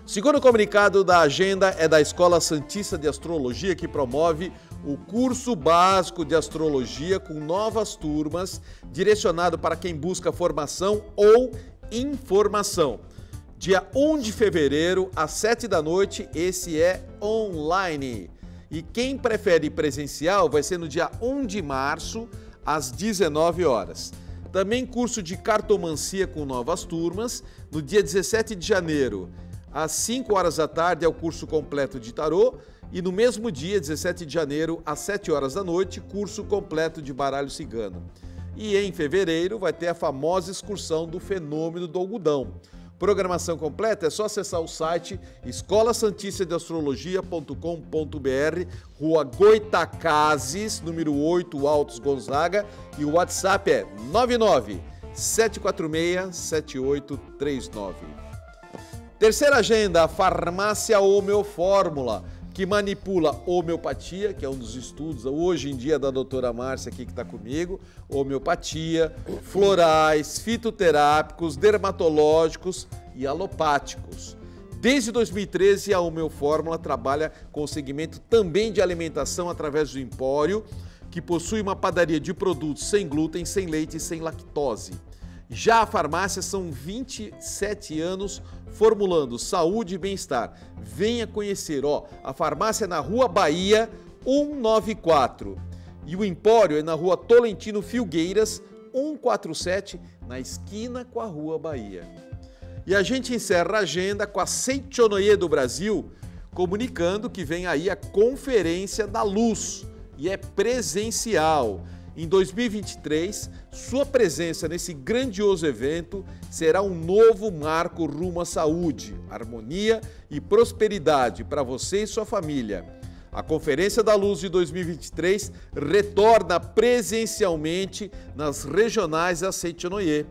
segundo comunicado da agenda é da Escola Santista de Astrologia, que promove o curso básico de astrologia com novas turmas, direcionado para quem busca formação ou informação dia 1 de fevereiro, às 7 da noite, esse é online. E quem prefere presencial vai ser no dia 1 de março, às 19 horas. Também curso de cartomancia com novas turmas, no dia 17 de janeiro, às 5 horas da tarde, é o curso completo de tarô. E no mesmo dia, 17 de janeiro, às 7 horas da noite, curso completo de baralho cigano. E em fevereiro vai ter a famosa excursão do fenômeno do algodão Programação completa é só acessar o site Astrologia.com.br, Rua Goitacazes, número 8, Altos Gonzaga, e o WhatsApp é 99 746 7839. Terceira agenda, a farmácia Homeofórmula. Fórmula que manipula homeopatia, que é um dos estudos hoje em dia da doutora Márcia aqui que está comigo, homeopatia, florais, fitoterápicos, dermatológicos e alopáticos. Desde 2013, a Homeofórmula trabalha com o segmento também de alimentação através do empório, que possui uma padaria de produtos sem glúten, sem leite e sem lactose. Já a farmácia são 27 anos formulando saúde e bem-estar. Venha conhecer, ó, a farmácia é na Rua Bahia 194 e o Empório é na Rua Tolentino Filgueiras 147, na esquina com a Rua Bahia. E a gente encerra a agenda com a Seichonoye do Brasil, comunicando que vem aí a Conferência da Luz e é presencial. Em 2023, sua presença nesse grandioso evento será um novo marco rumo à saúde, harmonia e prosperidade para você e sua família. A Conferência da Luz de 2023 retorna presencialmente nas regionais da Seitinoye.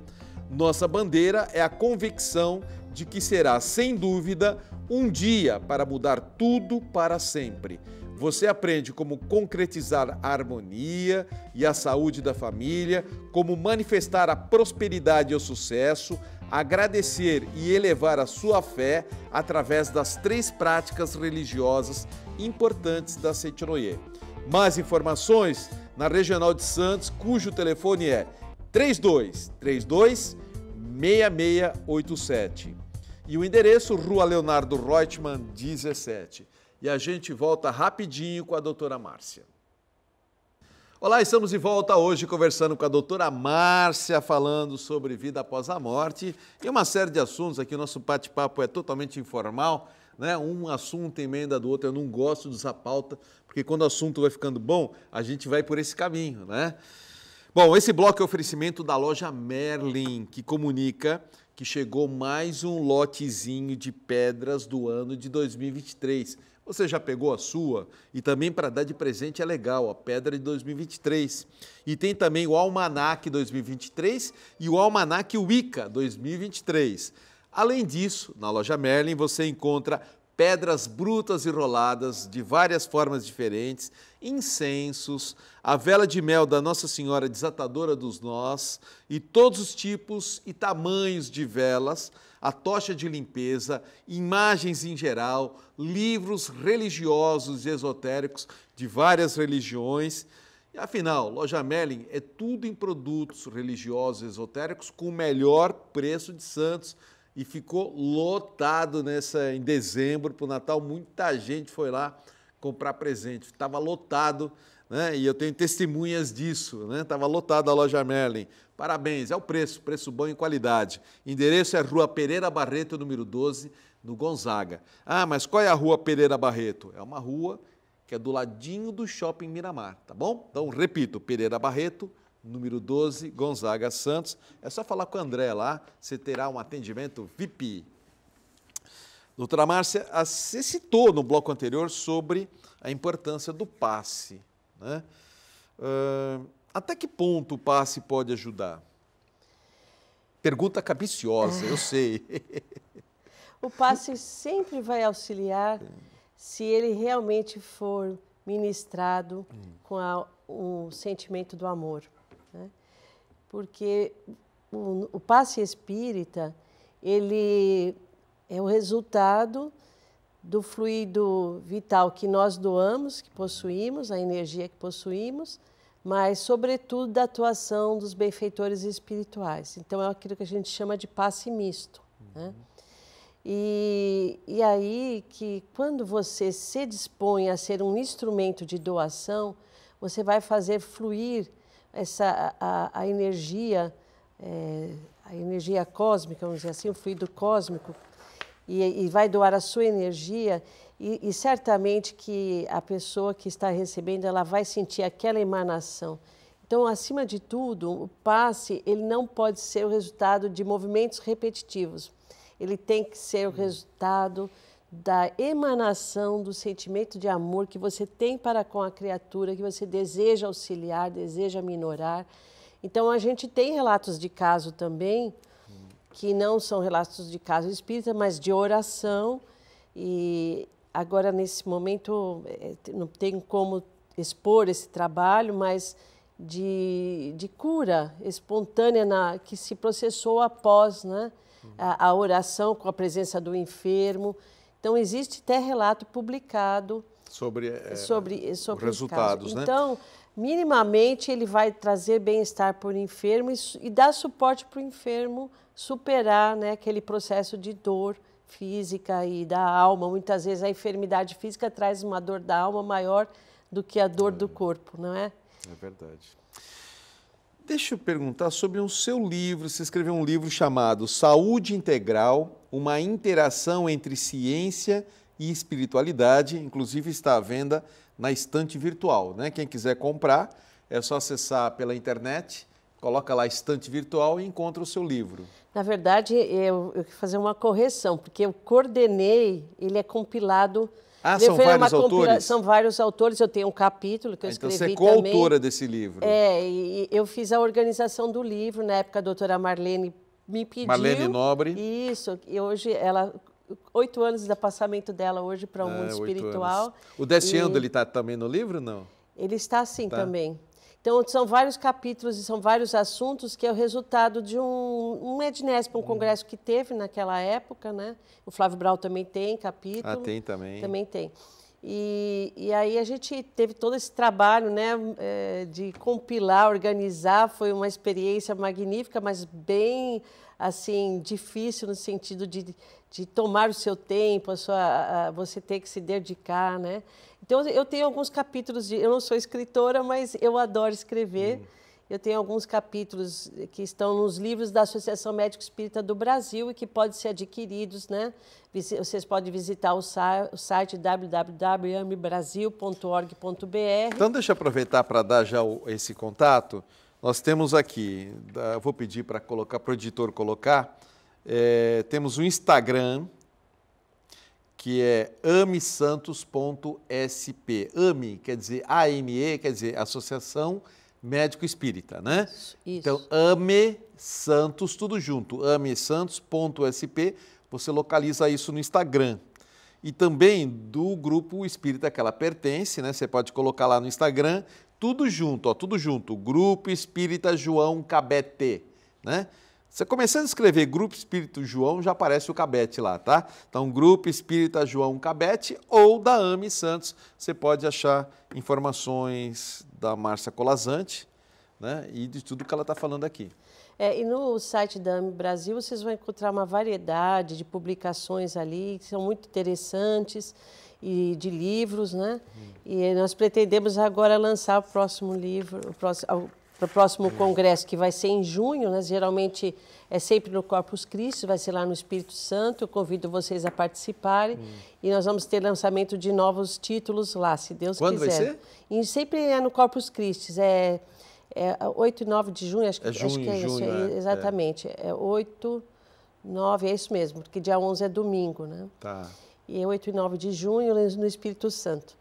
Nossa bandeira é a convicção de que será, sem dúvida, um dia para mudar tudo para sempre. Você aprende como concretizar a harmonia e a saúde da família, como manifestar a prosperidade e o sucesso, agradecer e elevar a sua fé através das três práticas religiosas importantes da Sentinoye. Mais informações na Regional de Santos, cujo telefone é 3232 6687 e o endereço Rua Leonardo Reutemann 17 e a gente volta rapidinho com a doutora Márcia. Olá, estamos de volta hoje conversando com a doutora Márcia, falando sobre vida após a morte e uma série de assuntos aqui. O nosso bate-papo é totalmente informal, né? Um assunto emenda do outro. Eu não gosto de usar pauta, porque quando o assunto vai ficando bom, a gente vai por esse caminho, né? Bom, esse bloco é oferecimento da loja Merlin, que comunica que chegou mais um lotezinho de pedras do ano de 2023. Você já pegou a sua? E também para dar de presente é legal, a Pedra de 2023. E tem também o Almanac 2023 e o Almanac Wicca 2023. Além disso, na loja Merlin você encontra pedras brutas e roladas de várias formas diferentes, incensos, a vela de mel da Nossa Senhora Desatadora dos Nós e todos os tipos e tamanhos de velas a tocha de limpeza, imagens em geral, livros religiosos e esotéricos de várias religiões. E, afinal, Loja Melling é tudo em produtos religiosos e esotéricos com o melhor preço de Santos e ficou lotado nessa em dezembro para o Natal. Muita gente foi lá comprar presente, estava lotado. Né? E eu tenho testemunhas disso, né? Tava lotada a loja Merlin. Parabéns, é o preço, preço bom e qualidade. Endereço é Rua Pereira Barreto, número 12, no Gonzaga. Ah, mas qual é a Rua Pereira Barreto? É uma rua que é do ladinho do Shopping Miramar, tá bom? Então, repito, Pereira Barreto, número 12, Gonzaga Santos. É só falar com o André lá, você terá um atendimento VIP. Doutora Márcia, ah, você citou no bloco anterior sobre a importância do passe, né? Uh até que ponto o passe pode ajudar? Pergunta capiciosa, eu sei. o passe sempre vai auxiliar se ele realmente for ministrado com a, o sentimento do amor. Né? Porque o, o passe espírita, ele é o resultado do fluido vital que nós doamos, que possuímos, a energia que possuímos, mas, sobretudo, da atuação dos benfeitores espirituais. Então, é aquilo que a gente chama de passe misto. Uhum. Né? E, e aí que, quando você se dispõe a ser um instrumento de doação, você vai fazer fluir essa, a, a energia, é, a energia cósmica, vamos dizer assim, o fluido cósmico, e, e vai doar a sua energia e, e, certamente que a pessoa que está recebendo, ela vai sentir aquela emanação. Então, acima de tudo, o passe, ele não pode ser o resultado de movimentos repetitivos. Ele tem que ser o resultado da emanação do sentimento de amor que você tem para com a criatura, que você deseja auxiliar, deseja minorar. Então, a gente tem relatos de caso também, que não são relatos de caso espírita, mas de oração, e Agora, nesse momento, é, não tem como expor esse trabalho, mas de, de cura espontânea na, que se processou após né, a, a oração com a presença do enfermo. Então, existe até relato publicado sobre, é, sobre, sobre resultados. Né? Então, minimamente, ele vai trazer bem-estar para o enfermo e, e dar suporte para o enfermo superar né, aquele processo de dor física e da alma. Muitas vezes a enfermidade física traz uma dor da alma maior do que a dor é. do corpo, não é? É verdade. Deixa eu perguntar sobre o seu livro. Você escreveu um livro chamado Saúde Integral: Uma Interação entre Ciência e Espiritualidade. Inclusive está à venda na estante virtual. Né? Quem quiser comprar, é só acessar pela internet coloca lá estante virtual e encontra o seu livro. Na verdade, eu, eu fazer uma correção, porque eu coordenei, ele é compilado. Ah, são vários autores? São vários autores, eu tenho um capítulo que eu ah, então, escrevi Então, você é coautora desse livro. É, e eu fiz a organização do livro, na época a doutora Marlene me pediu. Marlene Nobre. Isso, e hoje ela oito anos do passamento dela hoje para o um é, mundo espiritual. O Deste e... ele está também no livro, não? Ele está sim tá. também. Então, são vários capítulos e são vários assuntos que é o resultado de um, um Ednesp, um hum. congresso que teve naquela época, né? O Flávio Brau também tem capítulo. Ah, tem também. Também tem. E, e aí a gente teve todo esse trabalho né, é, de compilar, organizar, foi uma experiência magnífica, mas bem assim difícil no sentido de, de tomar o seu tempo, a sua, a, você ter que se dedicar, né? Então, eu tenho alguns capítulos de. Eu não sou escritora, mas eu adoro escrever. Hum. Eu tenho alguns capítulos que estão nos livros da Associação Médico Espírita do Brasil e que podem ser adquiridos, né? Vocês podem visitar o, site www.ambrasil.org.br. Então, deixa eu aproveitar para dar já esse contato. Nós temos aqui, vou pedir para colocar, para o editor colocar, é, temos o Instagram que é amesantos.sp. AME quer dizer AME, quer dizer Associação Médico Espírita, né? Isso. Então, AME Santos, tudo junto, amesantos.sp. Você localiza isso no Instagram. E também do grupo espírita que ela pertence, né? Você pode colocar lá no Instagram, tudo junto, ó, tudo junto. Grupo Espírita João Cabete, né? Você começando a escrever Grupo Espírito João, já aparece o Cabete lá, tá? Então, Grupo Espírita João Cabete ou da AME Santos. Você pode achar informações da Márcia Colazante né? e de tudo que ela está falando aqui. É, e no site da AME Brasil, vocês vão encontrar uma variedade de publicações ali que são muito interessantes e de livros, né? Hum. E nós pretendemos agora lançar o próximo livro, o próximo, para o próximo congresso, que vai ser em junho, né? geralmente é sempre no Corpus Christi, vai ser lá no Espírito Santo. Eu convido vocês a participarem hum. e nós vamos ter lançamento de novos títulos lá, se Deus Quando quiser. Quando vai ser? E sempre é no Corpus Christi, é, é 8 e 9 de junho, acho, é junho, acho que é junho, é isso. É, é, é, exatamente, é. é 8, 9, é isso mesmo, porque dia 11 é domingo, né? Tá. E é 8 e 9 de junho no Espírito Santo.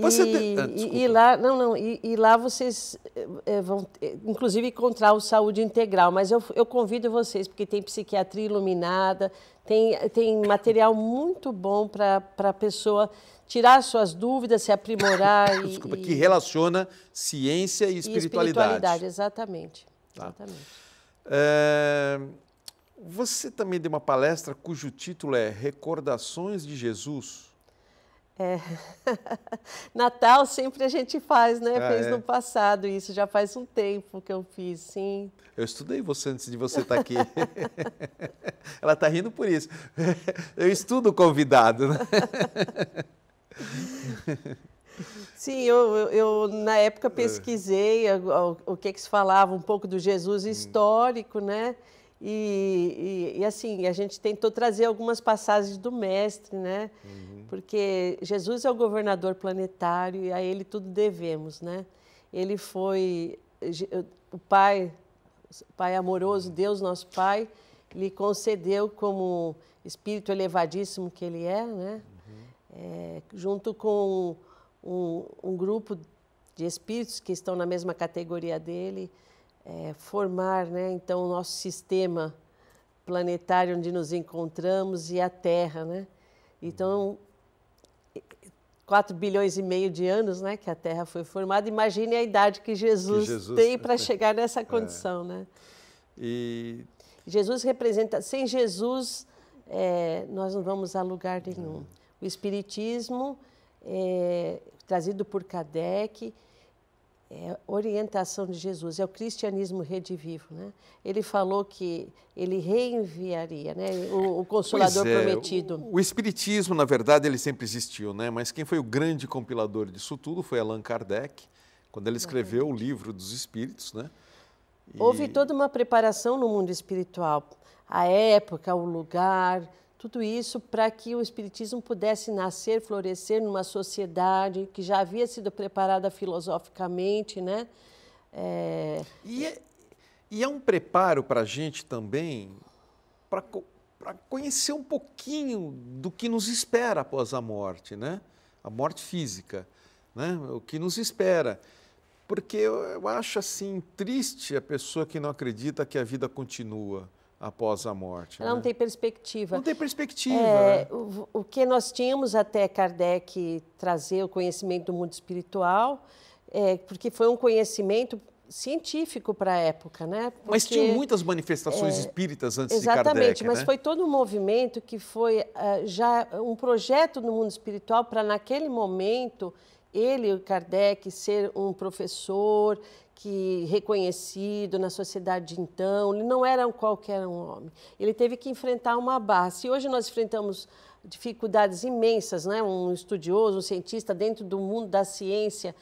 Você e, ah, e, lá, não, não, e, e lá vocês é, vão, inclusive, encontrar o Saúde Integral, mas eu, eu convido vocês, porque tem psiquiatria iluminada, tem, tem material muito bom para a pessoa tirar suas dúvidas, se aprimorar. Desculpa, e, que relaciona ciência e espiritualidade. E espiritualidade, exatamente. Tá. exatamente. É, você também deu uma palestra cujo título é Recordações de Jesus é. Natal sempre a gente faz, né? Ah, Fez é. no passado isso, já faz um tempo que eu fiz, sim. Eu estudei você antes de você estar tá aqui. Ela está rindo por isso. Eu estudo o convidado, né? Sim, eu, eu, na época é. pesquisei o, o que, que se falava um pouco do Jesus hum. histórico, né? E, e, e, assim, a gente tentou trazer algumas passagens do mestre, né? Uhum. Porque Jesus é o governador planetário e a ele tudo devemos, né? Ele foi o Pai, Pai amoroso, uhum. Deus nosso Pai, lhe concedeu como espírito elevadíssimo que ele é, né? Uhum. É, junto com um, um grupo de espíritos que estão na mesma categoria dele, é, formar, né, então, o nosso sistema planetário onde nos encontramos e a Terra, né? Então, 4 uhum. bilhões e meio de anos, né, que a Terra foi formada. Imagine a idade que Jesus, que Jesus... tem para é. chegar nessa condição, né? é. né? E Jesus representa. Sem Jesus, é, nós não vamos a lugar nenhum. Hum. O Espiritismo, é, trazido por Kardec, é, orientação de Jesus, é o cristianismo redivivo. Né? Ele falou que ele reenviaria né? o, o Consolador é, prometido. O, o, Espiritismo, na verdade, ele sempre existiu, né? mas quem foi o grande compilador disso tudo foi Allan Kardec, quando ele escreveu o livro dos Espíritos. Né? E... Houve toda uma preparação no mundo espiritual. A época, o lugar, tudo isso para que o Espiritismo pudesse nascer, florescer numa sociedade que já havia sido preparada filosoficamente, né? É... E, é, e, é, um preparo para a gente também para conhecer um pouquinho do que nos espera após a morte, né? A morte física, né? O que nos espera. Porque eu, eu acho assim triste a pessoa que não acredita que a vida continua após a morte. Ela né? não tem perspectiva. Não tem perspectiva. É, né? o, o, que nós tínhamos até Kardec trazer o conhecimento do mundo espiritual, é, porque foi um conhecimento científico para a época, né? Porque, mas tinha muitas manifestações é, espíritas antes de Kardec, Exatamente, mas né? foi todo um movimento que foi uh, já um projeto no mundo espiritual para naquele momento ele, o Kardec, ser um professor que reconhecido na sociedade de então, ele não era um qualquer um homem. Ele teve que enfrentar uma barra. Se hoje nós enfrentamos dificuldades imensas, né? um estudioso, um cientista dentro do mundo da ciência,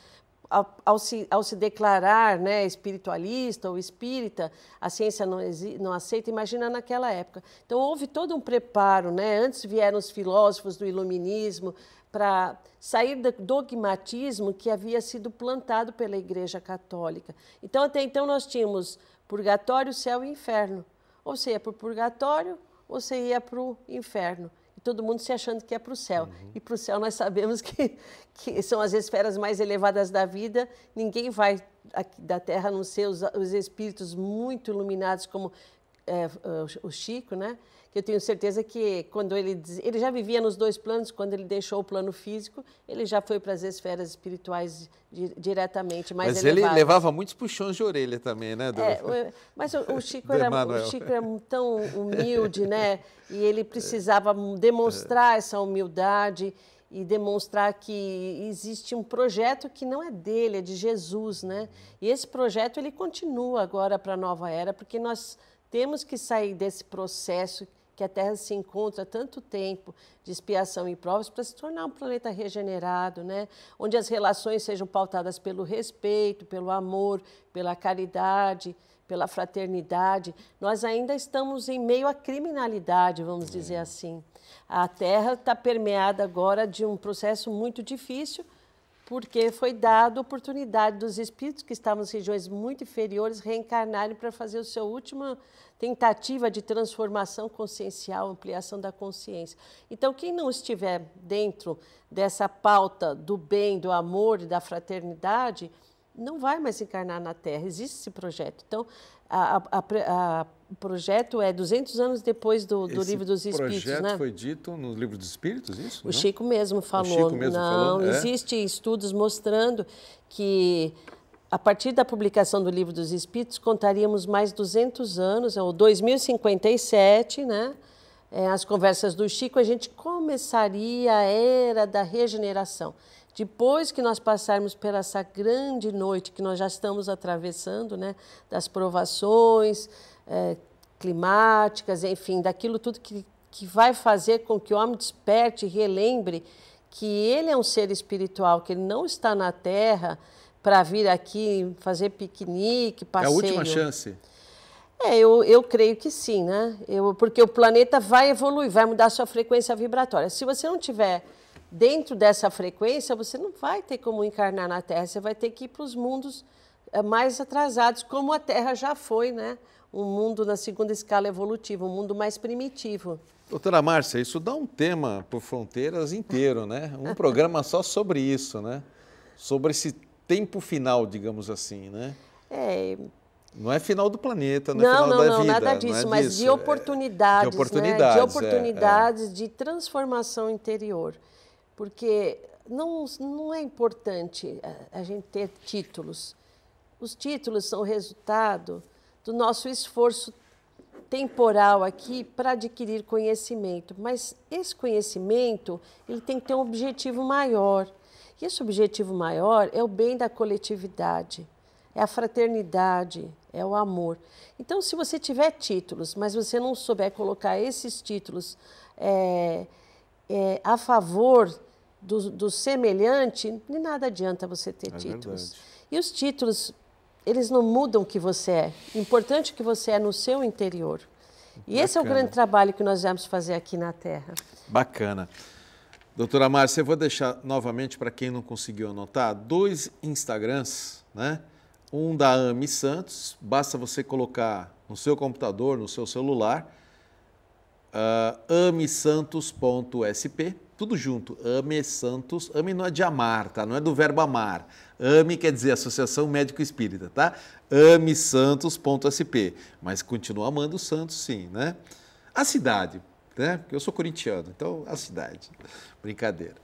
ao, se, ao, se, declarar né, espiritualista ou espírita, a ciência não, não, aceita, imagina naquela época. Então, houve todo um preparo. Né? Antes vieram os filósofos do iluminismo para sair do dogmatismo que havia sido plantado pela Igreja Católica. Então, até então, nós tínhamos purgatório, céu e inferno. Ou você ia para o purgatório, ou você ia para o inferno todo mundo se achando que é para o céu. Uhum. E para o céu nós sabemos que, que são as esferas mais elevadas da vida, ninguém vai da Terra a não ser os, os espíritos muito iluminados, como é, o Chico, né? que eu tenho certeza que quando ele ele já vivia nos dois planos, quando ele deixou o plano físico, ele já foi para as esferas espirituais di, diretamente mais Mas ele levava muitos puxões de orelha também, né, do... É, mas o, o Chico era o Chico era tão humilde, né? E ele precisava demonstrar essa humildade e demonstrar que existe um projeto que não é dele, é de Jesus, né? E esse projeto ele continua agora para a nova era, porque nós temos que sair desse processo que a Terra se encontra tanto tempo de expiação e provas para se tornar um planeta regenerado, né? onde as relações sejam pautadas pelo respeito, pelo amor, pela caridade, pela fraternidade. Nós ainda estamos em meio à criminalidade, vamos dizer é. assim. A Terra está permeada agora de um processo muito difícil porque foi dada a oportunidade dos espíritos que estavam em regiões muito inferiores reencarnarem para fazer a sua última tentativa de transformação consciencial, ampliação da consciência. Então, quem não estiver dentro dessa pauta do bem, do amor e da fraternidade, não vai mais encarnar na Terra. Existe esse projeto. Então, a, a, a o projeto é 200 anos depois do, do Livro dos Espíritos, né? O projeto foi dito no Livro dos Espíritos, isso? O não? Chico mesmo falou. O Chico mesmo não, falou, é? estudos mostrando que a partir da publicação do Livro dos Espíritos contaríamos mais 200 anos, é ou 2057, né? É, as conversas do Chico, a gente começaria a era da regeneração. Depois que nós passarmos pela essa grande noite que nós já estamos atravessando, né, das provações, é, climáticas, enfim, daquilo tudo que, que vai fazer com que o homem desperte e relembre que ele é um ser espiritual, que ele não está na Terra para vir aqui fazer piquenique, passeio. É a última chance. É, eu, eu creio que sim, né? Eu, porque o planeta vai evoluir, vai mudar a sua frequência vibratória. Se você não tiver dentro dessa frequência, você não vai ter como encarnar na Terra, você vai ter que ir para os mundos eh, mais atrasados, como a Terra já foi, né? um mundo na segunda escala evolutiva, um mundo mais primitivo. Doutora Márcia, isso dá um tema por fronteiras inteiro, né? Um programa só sobre isso, né? Sobre esse tempo final, digamos assim, né? É. Não é final do planeta, não, é não é final não, da não, vida. Nada disso, não, nada é disso, mas disso. de oportunidades, é, de oportunidades, né? de, oportunidades é, é. de transformação interior. Porque não, não é importante a gente ter títulos. Os títulos são resultado do nosso esforço temporal aqui para adquirir conhecimento, mas esse conhecimento ele tem que ter um objetivo maior. E esse objetivo maior é o bem da coletividade, é a fraternidade, é o amor. Então, se você tiver títulos, mas você não souber colocar esses títulos é, é, a favor do, do, semelhante, de nada adianta você ter é títulos. Verdade. E os títulos eles não mudam o que você é. O importante é que você é no seu interior. E Bacana. esse é o grande trabalho que nós vamos fazer aqui na Terra. Bacana. Doutora Márcia, eu vou deixar novamente para quem não conseguiu anotar, dois Instagrams, né? Um da Ami Santos, basta você colocar no seu computador, no seu celular, uh, ah, amesantos.sp, tudo junto, ame santos, ame não é de amar, tá? Não é do verbo amar, AME quer dizer Associação Médico Espírita, tá? amesantos.sp. Mas continua amando Santos, sim, né? A cidade, né? Porque eu sou corintiano, então a cidade. Brincadeira.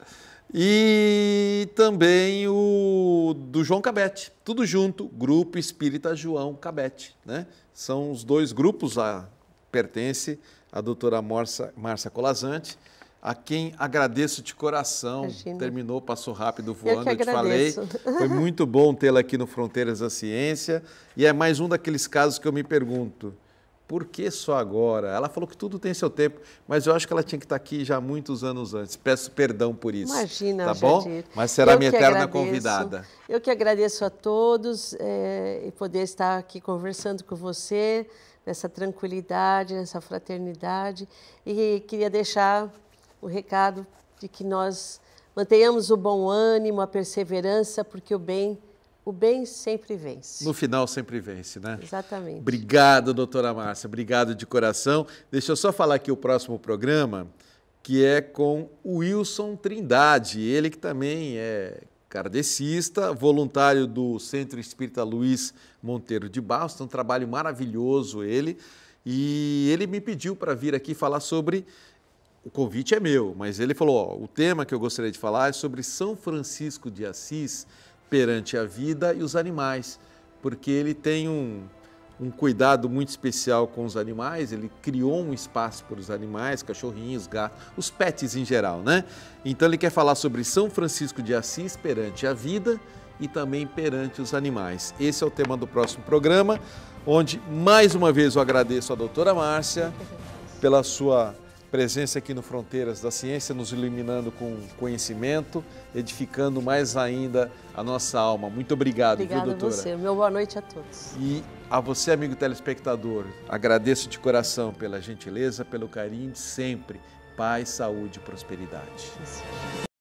E também o do João Cabete, tudo junto, Grupo Espírita João Cabete, né? São os dois grupos a pertence à doutora Márcia Colazante a quem agradeço de coração. Imagina. Terminou, passou rápido voando, eu, eu te falei. Foi muito bom tê-la aqui no Fronteiras da Ciência. E é mais um daqueles casos que eu me pergunto. Por que só agora? Ela falou que tudo tem seu tempo, mas eu acho que ela tinha que estar aqui já muitos anos antes. Peço perdão por isso. Imagina, tá bom? Jadir. Mas será eu minha eterna agradeço. convidada. Eu que agradeço a todos é, e poder estar aqui conversando com você nessa tranquilidade, nessa fraternidade e queria deixar o recado de que nós mantenhamos o bom ânimo, a perseverança, porque o bem o bem sempre vence. No final sempre vence, né? Exatamente. Obrigado, doutora Márcia. Obrigado de coração. Deixa eu só falar aqui o próximo programa, que é com o Wilson Trindade. Ele que também é cardecista, voluntário do Centro Espírita Luiz Monteiro de Barros. Tem um trabalho maravilhoso ele. E ele me pediu para vir aqui falar sobre o convite é meu, mas ele falou: ó, o tema que eu gostaria de falar é sobre São Francisco de Assis perante a vida e os animais, porque ele tem um, um cuidado muito especial com os animais, ele criou um espaço para os animais, cachorrinhos, gatos, os pets em geral, né? Então ele quer falar sobre São Francisco de Assis perante a vida e também perante os animais. Esse é o tema do próximo programa, onde mais uma vez eu agradeço a doutora Márcia pela sua presença aqui no Fronteiras da Ciência, nos iluminando com conhecimento, edificando mais ainda a nossa alma. Muito obrigado, Obrigada viu, doutora? obrigado a você. Meu boa noite a todos. E a você, amigo telespectador, agradeço de coração pela gentileza, pelo carinho de sempre. Paz, saúde e prosperidade. Isso.